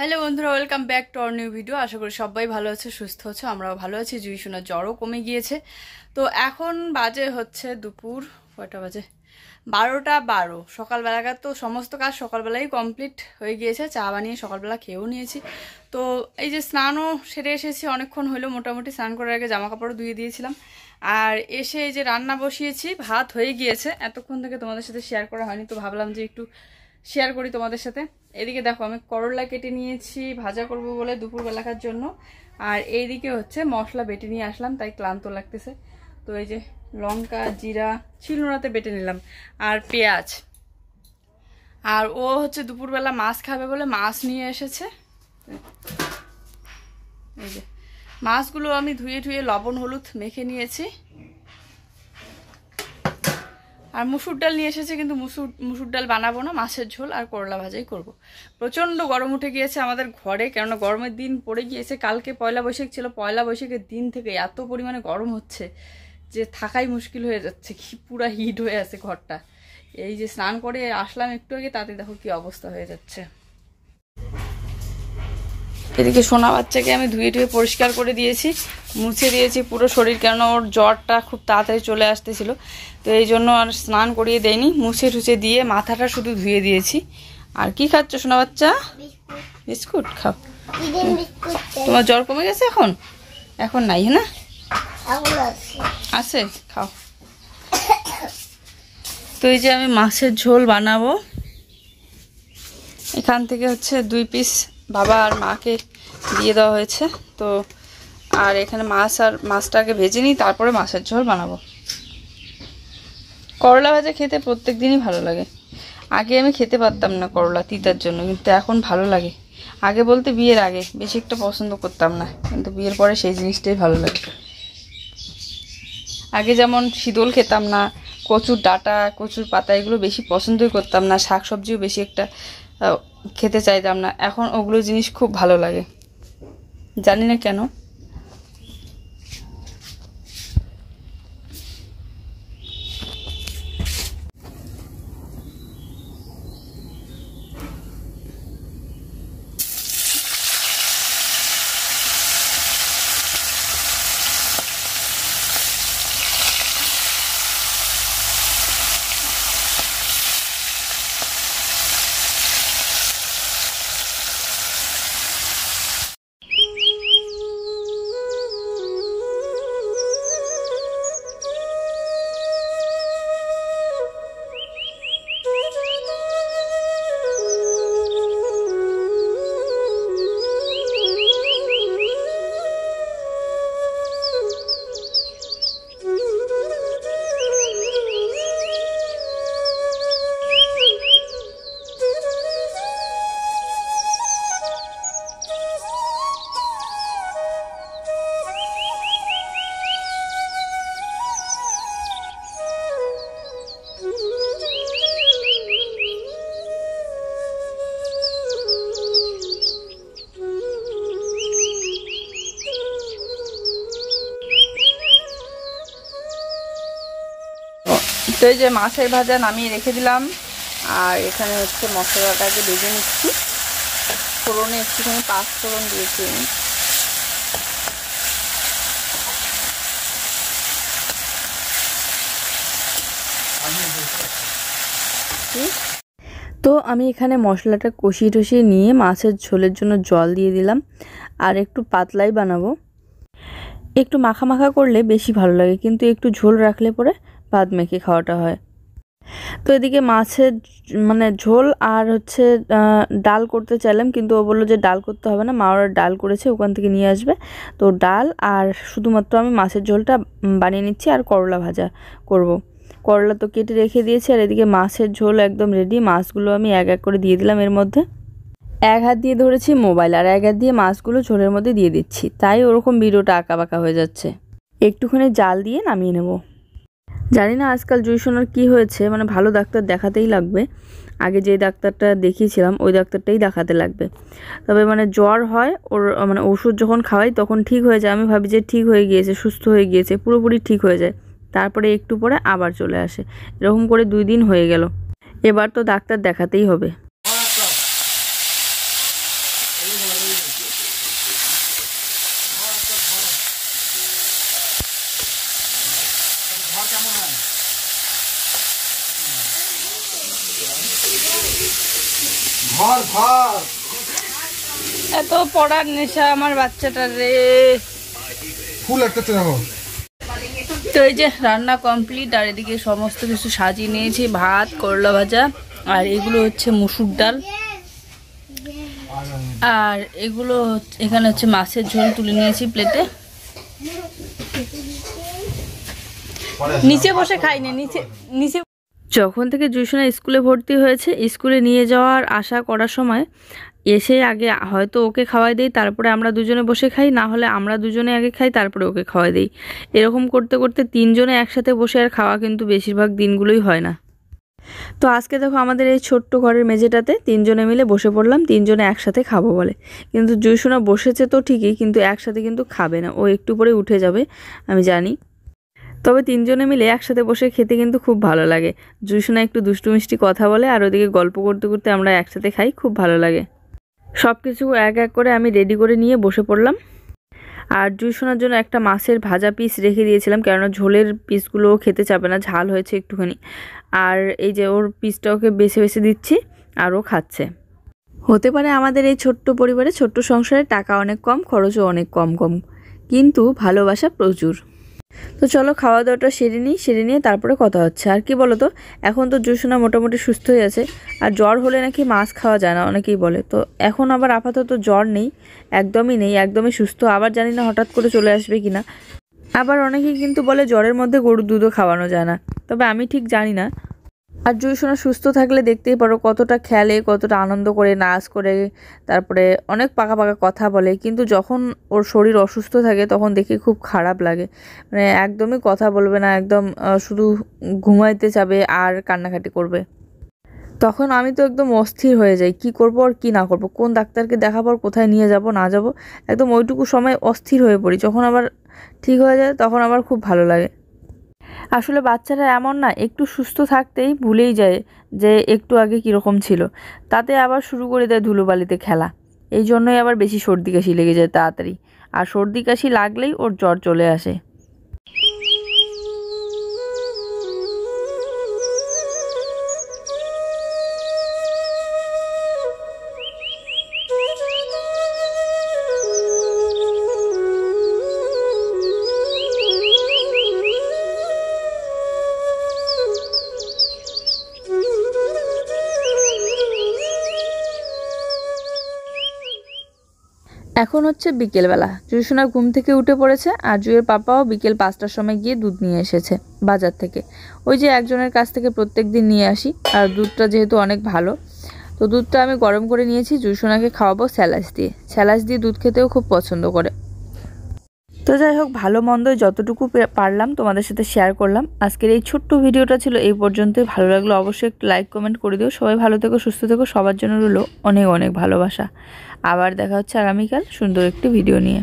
Hello বন্ধুরা welcome back to our new video আশা করি সবাই ভালো আছে সুস্থ আছে আমরাও ভালো আছি জুই শোনার জ্বরও কমে গিয়েছে তো এখন বাজে হচ্ছে দুপুর কয়টা বাজে বারোটা বারো সকালবেলাকার তো সমস্ত কাজ সকালবেলাই কমপ্লিট হয়ে গিয়েছে চা বানিয়ে সকালবেলা খেয়েও নিয়েছি তো এই যে স্নানও সেরে এসেছি অনেকক্ষণ হলো মোটামুটি স্নান করার আগে জামা কাপড়ও ধুয়ে দিয়েছিলাম আর এসে এই যে রান্না বসিয়েছি ভাত হয়ে গিয়েছে এতক্ষণ থেকে তোমাদের সাথে শেয়ার করা হয়নি তো ভাবলাম যে একটু শেয়ার করি তোমাদের সাথে এদিকে দেখো আমি করলা কেটে নিয়েছি ভাজা করব বলে দুপুরবেলাকার জন্য আর এইদিকে হচ্ছে মশলা বেটে নিয়ে আসলাম তাই ক্লান্ত লাগতেছে তো এই যে লঙ্কা জিরা শিলনোড়াতে বেটে নিলাম আর পেঁয়াজ আর ও হচ্ছে দুপুরবেলা মাছ খাবে বলে মাছ নিয়ে এসেছে এই যে মাছগুলো আমি ধুয়ে ধুয়ে লবণ হলুদ মেখে নিয়েছি আর মুসুর ডাল নিয়ে এসেছে কিন্তু মুসুর মুসুর ডাল বানাবো না মাছের ঝোল আর করলা ভাজাই করব। প্রচণ্ড গরম উঠে গিয়েছে আমাদের ঘরে কেননা গরমের দিন পড়ে গিয়েছে কালকে পয়লা বৈশাখ ছিল পয়লা বৈশাখের দিন থেকে এত পরিমাণে গরম হচ্ছে যে থাকাই মুশকিল হয়ে যাচ্ছে কি পুরা হিট হয়ে আছে ঘরটা এই যে স্নান করে আসলাম একটু আগে তাতে দেখো কি অবস্থা হয়ে যাচ্ছে এদিকে সোনা বাচ্চাকে আমি ধুয়ে ধুয়ে পরিষ্কার করে দিয়েছি মুছে দিয়েছি পুরো শরীর কেন ওর জ্বরটা খুব তাড়াতাড়ি চলে আসতেছিল তো এই জন্য আর স্নান করিয়ে দেয়নি মুছে ঠুছে দিয়ে মাথাটা শুধু ধুয়ে দিয়েছি আর কি খাচ্ছ সোনা বাচ্চা বিস্কুট খাও তোমার জ্বর কমে গেছে এখন এখন নাই হ্যাঁ না আছে খাও তো এই যে আমি মাছের ঝোল বানাবো এখান থেকে হচ্ছে দুই পিস বাবা আর মাকে দিয়ে দেওয়া হয়েছে তো আর এখানে মাছ আর মাছটাকে ভেজে নিই তারপরে মাছের ঝোল বানাবো করলা ভাজা খেতে প্রত্যেক দিনই ভালো লাগে আগে আমি খেতে পারতাম না করলা তিতার জন্য কিন্তু এখন ভালো লাগে আগে বলতে বিয়ের আগে বেশি একটা পছন্দ করতাম না কিন্তু বিয়ের পরে সেই জিনিসটাই ভালো লাগে আগে যেমন শীতল খেতাম না কচুর ডাটা কচুর পাতা এগুলো বেশি পছন্দই করতাম না শাক সবজিও বেশি একটা খেতে চাইতাম না এখন ওগুলো জিনিস খুব ভালো লাগে জানি না কেন তো এই যে মাছের ভাজা নামিয়ে রেখে দিলাম আর এখানে হচ্ছে মশলাটাকে ভেজে নিচ্ছি ফোড়নে একটুখানি পাঁচ ফোড়ন দিয়েছি আমি তো আমি এখানে মশলাটা কষিয়ে টষিয়ে নিয়ে মাছের ঝোলের জন্য জল দিয়ে দিলাম আর একটু পাতলাই বানাবো একটু মাখা মাখা করলে বেশি ভালো লাগে কিন্তু একটু ঝোল রাখলে পরে ভাত মেখে খাওয়াটা হয় তো এদিকে মাছের মানে ঝোল আর হচ্ছে ডাল করতে চাইলাম কিন্তু ও বললো যে ডাল করতে হবে না মা ওরা ডাল করেছে ওখান থেকে নিয়ে আসবে তো ডাল আর শুধুমাত্র আমি মাছের ঝোলটা বানিয়ে নিচ্ছি আর করলা ভাজা করব। করলা তো কেটে রেখে দিয়েছি আর এদিকে মাছের ঝোল একদম রেডি মাছগুলো আমি এক এক করে দিয়ে দিলাম এর মধ্যে এক হাত দিয়ে ধরেছি মোবাইল আর এক হাত দিয়ে মাছগুলো ঝোলের মধ্যে দিয়ে দিচ্ছি তাই ওরকম ভিডিওটা আঁকা বাঁকা হয়ে যাচ্ছে একটুখানি জাল দিয়ে নামিয়ে নেবো জানি না আজকাল সোনার কী হয়েছে মানে ভালো ডাক্তার দেখাতেই লাগবে আগে যে ডাক্তারটা দেখিয়েছিলাম ওই ডাক্তারটাই দেখাতে লাগবে তবে মানে জ্বর হয় ওর মানে ওষুধ যখন খাওয়াই তখন ঠিক হয়ে যায় আমি ভাবি যে ঠিক হয়ে গিয়েছে সুস্থ হয়ে গিয়েছে পুরোপুরি ঠিক হয়ে যায় তারপরে একটু পরে আবার চলে আসে এরকম করে দুই দিন হয়ে গেল এবার তো ডাক্তার দেখাতেই হবে কেমন হয় ঘর ঘর এত পড়ার নেশা আমার বাচ্চাটা রে ফুল একটা চাবো তো এই যে রান্না কমপ্লিট আর এদিকে সমস্ত কিছু সাজিয়ে নিয়েছি ভাত করলা ভাজা আর এগুলো হচ্ছে মুসুর ডাল আর এগুলো এখানে হচ্ছে মাছের ঝোল তুলে নিয়েছি প্লেটে নিচে বসে খাইনি নিচে নিচে যখন থেকে জুসনা স্কুলে ভর্তি হয়েছে স্কুলে নিয়ে যাওয়ার আশা করার সময় এসে আগে হয়তো ওকে খাওয়াই দেই তারপরে আমরা দুজনে বসে খাই না হলে আমরা দুজনে আগে খাই তারপরে ওকে খাওয়াই দিই এরকম করতে করতে তিনজনে একসাথে বসে আর খাওয়া কিন্তু বেশিরভাগ দিনগুলোই হয় না তো আজকে দেখো আমাদের এই ছোট্ট ঘরের মেঝেটাতে তিনজনে মিলে বসে পড়লাম তিনজনে একসাথে খাবো বলে কিন্তু জুসোনা বসেছে তো ঠিকই কিন্তু একসাথে কিন্তু খাবে না ও একটু পরে উঠে যাবে আমি জানি তবে তিনজনে মিলে একসাথে বসে খেতে কিন্তু খুব ভালো লাগে জুসোনা একটু দুষ্টু মিষ্টি কথা বলে আর ওদিকে গল্প করতে করতে আমরা একসাথে খাই খুব ভালো লাগে সব কিছু এক এক করে আমি রেডি করে নিয়ে বসে পড়লাম আর জুসোনার জন্য একটা মাছের ভাজা পিস রেখে দিয়েছিলাম কেননা ঝোলের পিসগুলো খেতে চাবে না ঝাল হয়েছে একটুখানি আর এই যে ওর পিসটা ওকে বেছে বেছে দিচ্ছি আর ও খাচ্ছে হতে পারে আমাদের এই ছোট্ট পরিবারে ছোট্ট সংসারে টাকা অনেক কম খরচও অনেক কম কম কিন্তু ভালোবাসা প্রচুর তো চলো খাওয়া দাওয়াটা সেরে নিই সেরে নিয়ে তারপরে কথা হচ্ছে আর কি বলো তো এখন তো জুসোনা মোটামুটি সুস্থ হয়ে আছে আর জ্বর হলে নাকি মাছ খাওয়া যায় না অনেকেই বলে তো এখন আবার আপাতত জ্বর নেই একদমই নেই একদমই সুস্থ আবার জানি না হঠাৎ করে চলে আসবে কি না আবার অনেকেই কিন্তু বলে জ্বরের মধ্যে গরুর দুধও খাওয়ানো যায় না তবে আমি ঠিক জানি না আর জুই সোনা সুস্থ থাকলে দেখতেই পারো কতটা খেলে কতটা আনন্দ করে নাচ করে তারপরে অনেক পাকা পাকা কথা বলে কিন্তু যখন ওর শরীর অসুস্থ থাকে তখন দেখি খুব খারাপ লাগে মানে একদমই কথা বলবে না একদম শুধু ঘুমাইতে যাবে আর কান্নাকাটি করবে তখন আমি তো একদম অস্থির হয়ে যাই কি করব আর কি না করব কোন ডাক্তারকে দেখাবো কোথায় নিয়ে যাব না যাব একদম ওইটুকু সময় অস্থির হয়ে পড়ি যখন আবার ঠিক হয়ে যায় তখন আবার খুব ভালো লাগে আসলে বাচ্চারা এমন না একটু সুস্থ থাকতেই ভুলেই যায় যে একটু আগে কীরকম ছিল তাতে আবার শুরু করে দেয় ধুলোবালিতে খেলা এই জন্যই আবার বেশি সর্দি কাশি লেগে যায় তাড়াতাড়ি আর সর্দি কাশি লাগলেই ওর জ্বর চলে আসে এখন হচ্ছে বিকেলবেলা জুসোনা ঘুম থেকে উঠে পড়েছে আর জুয়ের পাপাও বিকেল পাঁচটার সময় গিয়ে দুধ নিয়ে এসেছে বাজার থেকে ওই যে একজনের কাছ থেকে প্রত্যেক দিন নিয়ে আসি আর দুধটা যেহেতু অনেক ভালো তো দুধটা আমি গরম করে নিয়েছি জুসোনাকে খাওয়াবো স্যালাস দিয়ে স্যালাস দিয়ে দুধ খেতেও খুব পছন্দ করে তো যাই হোক ভালো মন্দ যতটুকু পারলাম তোমাদের সাথে শেয়ার করলাম আজকের এই ছোট্ট ভিডিওটা ছিল এই পর্যন্তই ভালো লাগলো অবশ্যই একটু লাইক কমেন্ট করে দিও সবাই ভালো থেকো সুস্থ থেকো সবার জন্য রইলো অনেক অনেক ভালোবাসা আবার দেখা হচ্ছে আগামীকাল সুন্দর একটি ভিডিও নিয়ে